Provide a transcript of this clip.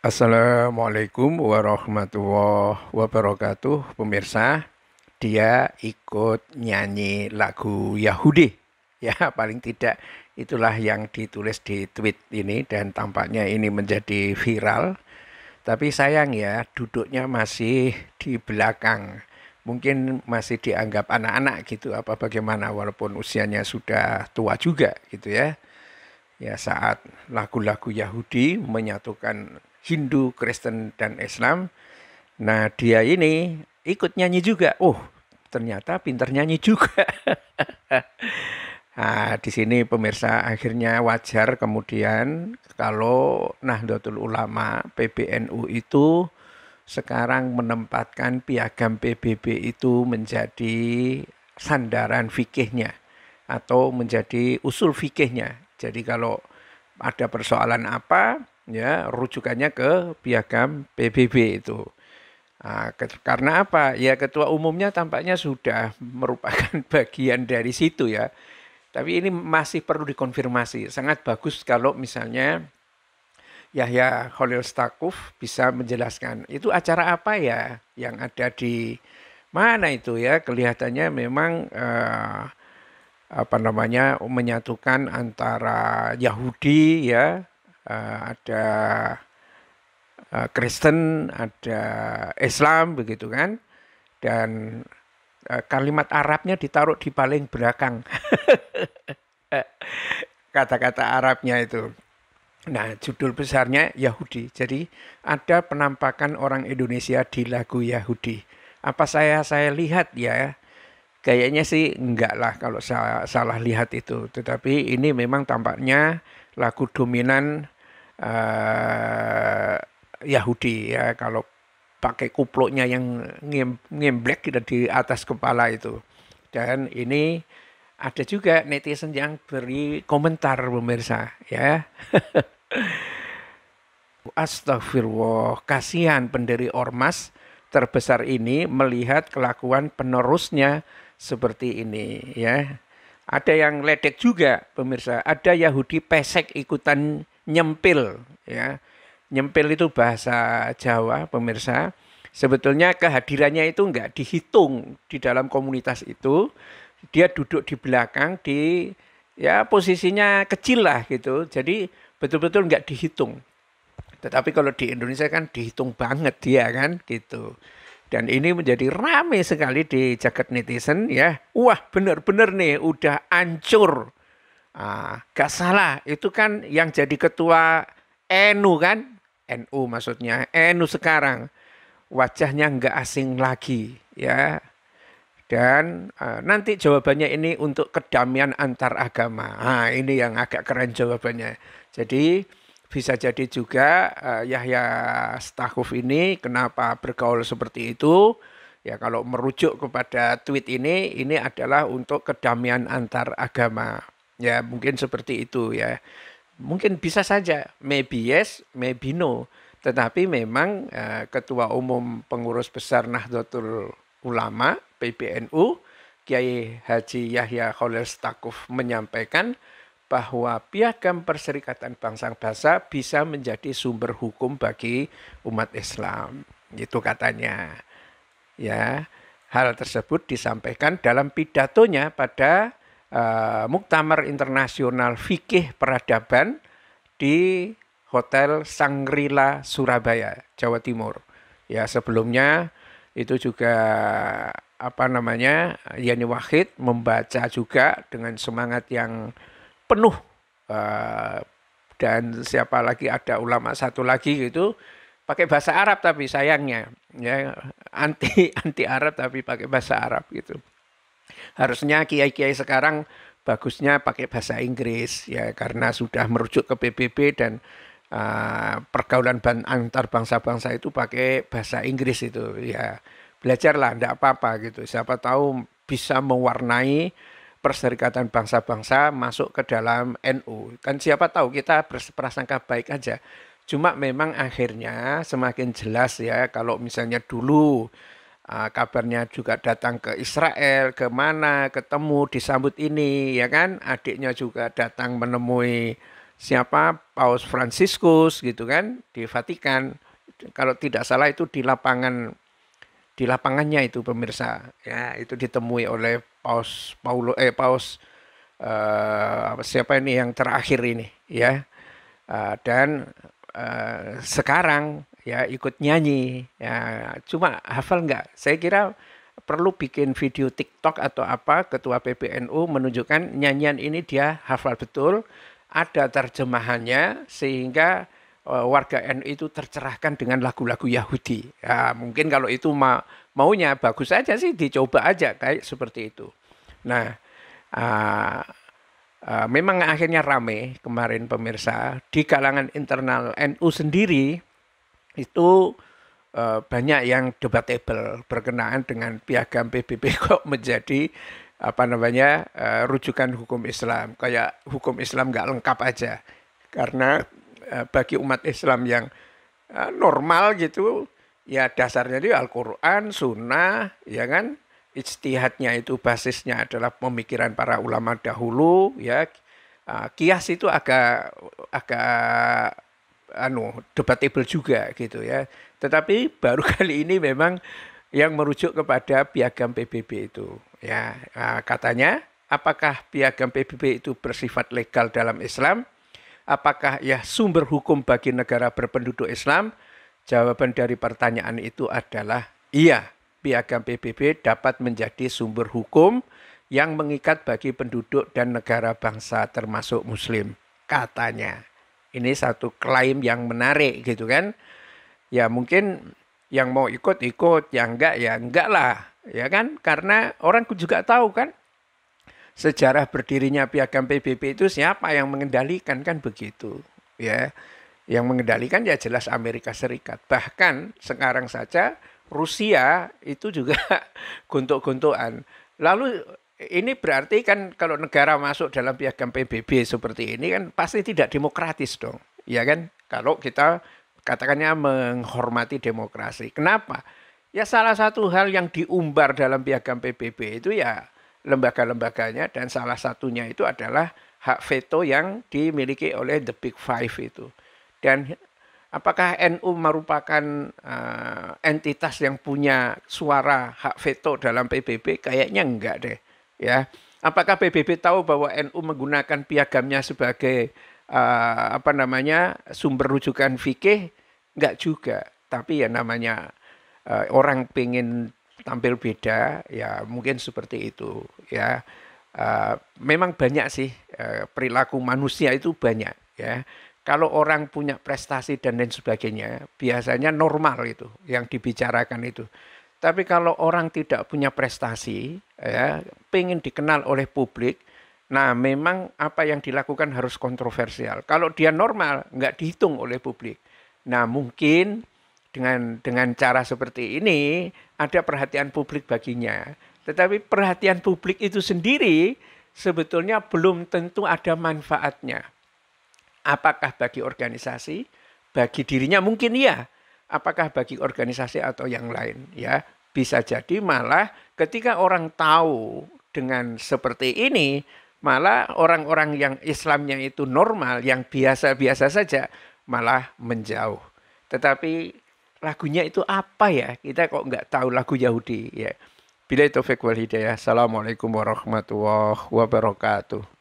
Assalamualaikum warahmatullahi wabarakatuh Pemirsa dia ikut nyanyi lagu Yahudi Ya paling tidak itulah yang ditulis di tweet ini Dan tampaknya ini menjadi viral Tapi sayang ya duduknya masih di belakang Mungkin masih dianggap anak-anak gitu apa bagaimana Walaupun usianya sudah tua juga gitu ya Ya saat lagu-lagu Yahudi menyatukan Hindu, Kristen, dan Islam. Nah dia ini ikut nyanyi juga. Oh ternyata pintar nyanyi juga. nah, di sini pemirsa akhirnya wajar kemudian kalau Nahdlatul Ulama PBNU itu sekarang menempatkan piagam PBB itu menjadi sandaran fikihnya atau menjadi usul fikihnya. Jadi kalau ada persoalan apa, ya rujukannya ke piagam PBB itu. Nah, karena apa? Ya ketua umumnya tampaknya sudah merupakan bagian dari situ ya. Tapi ini masih perlu dikonfirmasi. Sangat bagus kalau misalnya Yahya Khalil Stakuf bisa menjelaskan itu acara apa ya yang ada di mana itu ya kelihatannya memang eh, apa namanya menyatukan antara Yahudi ya uh, ada uh, Kristen, ada Islam begitu kan. Dan uh, kalimat Arabnya ditaruh di paling belakang. Kata-kata Arabnya itu. Nah, judul besarnya Yahudi. Jadi ada penampakan orang Indonesia di lagu Yahudi. Apa saya saya lihat ya Kayaknya sih enggak lah kalau saya salah lihat itu. Tetapi ini memang tampaknya lagu dominan uh, Yahudi ya kalau pakai kuploknya yang ngemblek gitu di atas kepala itu. Dan ini ada juga netizen yang beri komentar pemirsa ya. Astagfirullah, kasihan pendiri ormas terbesar ini melihat kelakuan penerusnya seperti ini ya. Ada yang ledek juga pemirsa, ada Yahudi pesek ikutan nyempil ya. Nyempil itu bahasa Jawa pemirsa. Sebetulnya kehadirannya itu enggak dihitung di dalam komunitas itu. Dia duduk di belakang di ya posisinya kecil lah gitu. Jadi betul-betul enggak dihitung. Tetapi kalau di Indonesia kan dihitung banget dia ya kan gitu. Dan ini menjadi rame sekali di jagat netizen ya. Wah benar-benar nih udah ancur. Ah, gak salah itu kan yang jadi ketua NU kan. NU maksudnya NU sekarang. Wajahnya nggak asing lagi ya. Dan uh, nanti jawabannya ini untuk kedamaian antar agama. Nah, ini yang agak keren jawabannya. Jadi bisa jadi juga uh, Yahya Stakuf ini kenapa bergaul seperti itu ya kalau merujuk kepada tweet ini ini adalah untuk kedamaian antar agama ya mungkin seperti itu ya mungkin bisa saja maybe yes maybe no tetapi memang uh, ketua umum pengurus besar Nahdlatul Ulama PBNU Kiai Haji Yahya Khalil Stakuf menyampaikan bahwa piagam perserikatan bangsa-bangsa bisa menjadi sumber hukum bagi umat Islam. Itu katanya. Ya, hal tersebut disampaikan dalam pidatonya pada uh, Muktamar Internasional Fikih Peradaban di Hotel Sangrila Surabaya, Jawa Timur. Ya, sebelumnya itu juga apa namanya Yani Wahid membaca juga dengan semangat yang penuh uh, dan siapa lagi ada ulama satu lagi gitu pakai bahasa Arab tapi sayangnya ya anti anti Arab tapi pakai bahasa Arab gitu harusnya kiai-kiai sekarang bagusnya pakai bahasa Inggris ya karena sudah merujuk ke PBB dan uh, pergaulan antar bangsa-bangsa itu pakai bahasa Inggris itu ya belajarlah tidak apa-apa gitu siapa tahu bisa mewarnai Perserikatan Bangsa-Bangsa masuk ke dalam NU. Kan siapa tahu kita berprasangka baik aja. Cuma memang akhirnya semakin jelas ya kalau misalnya dulu uh, kabarnya juga datang ke Israel, kemana, ketemu, disambut ini, ya kan? Adiknya juga datang menemui siapa Paus Franciscus gitu kan di Vatikan. Kalau tidak salah itu di lapangan di lapangannya itu pemirsa ya itu ditemui oleh paus Paulo eh paus uh, siapa ini yang terakhir ini ya uh, dan uh, sekarang ya ikut nyanyi ya cuma hafal nggak saya kira perlu bikin video TikTok atau apa ketua PBNU menunjukkan nyanyian ini dia hafal betul ada terjemahannya sehingga uh, warga NU itu tercerahkan dengan lagu-lagu Yahudi ya mungkin kalau itu mah maunya bagus aja sih dicoba aja kayak seperti itu. Nah, uh, uh, memang akhirnya rame kemarin pemirsa di kalangan internal NU sendiri itu uh, banyak yang debatable berkenaan dengan piagam PBB kok menjadi apa namanya uh, rujukan hukum Islam kayak hukum Islam nggak lengkap aja karena uh, bagi umat Islam yang uh, normal gitu ya dasarnya itu Al-Quran, Sunnah, ya kan? Ijtihadnya itu basisnya adalah pemikiran para ulama dahulu, ya. Ah, kias itu agak agak anu debatable juga gitu ya. Tetapi baru kali ini memang yang merujuk kepada piagam PBB itu. Ya, ah, katanya apakah piagam PBB itu bersifat legal dalam Islam? Apakah ya sumber hukum bagi negara berpenduduk Islam? Jawaban dari pertanyaan itu adalah iya, piagam PBB dapat menjadi sumber hukum yang mengikat bagi penduduk dan negara bangsa termasuk muslim katanya. Ini satu klaim yang menarik gitu kan. Ya mungkin yang mau ikut ikut, yang enggak ya enggak lah. Ya kan? Karena orang juga tahu kan sejarah berdirinya piagam PBB itu siapa yang mengendalikan kan begitu. Ya. Yang mengendalikan ya jelas Amerika Serikat. Bahkan sekarang saja Rusia itu juga guntuk-guntuan. Lalu ini berarti kan kalau negara masuk dalam piagam PBB seperti ini kan pasti tidak demokratis dong. Ya kan? Kalau kita katakannya menghormati demokrasi. Kenapa? Ya salah satu hal yang diumbar dalam piagam PBB itu ya lembaga-lembaganya dan salah satunya itu adalah hak veto yang dimiliki oleh the big five itu. Dan apakah NU merupakan uh, entitas yang punya suara hak veto dalam PBB? Kayaknya enggak deh, ya. Apakah PBB tahu bahwa NU menggunakan piagamnya sebagai uh, apa namanya sumber rujukan fikih? Enggak juga. Tapi ya namanya uh, orang pengen tampil beda, ya mungkin seperti itu, ya. Uh, memang banyak sih uh, perilaku manusia itu banyak, ya kalau orang punya prestasi dan lain sebagainya, biasanya normal itu yang dibicarakan itu. Tapi kalau orang tidak punya prestasi, ya, pengen dikenal oleh publik, nah memang apa yang dilakukan harus kontroversial. Kalau dia normal, nggak dihitung oleh publik. Nah mungkin dengan dengan cara seperti ini ada perhatian publik baginya. Tetapi perhatian publik itu sendiri sebetulnya belum tentu ada manfaatnya. Apakah bagi organisasi? Bagi dirinya mungkin iya. Apakah bagi organisasi atau yang lain? Ya, bisa jadi malah ketika orang tahu dengan seperti ini, malah orang-orang yang Islamnya itu normal, yang biasa-biasa saja, malah menjauh. Tetapi lagunya itu apa ya? Kita kok nggak tahu lagu Yahudi ya. Bila itu wal hidayah. Assalamualaikum warahmatullahi wabarakatuh.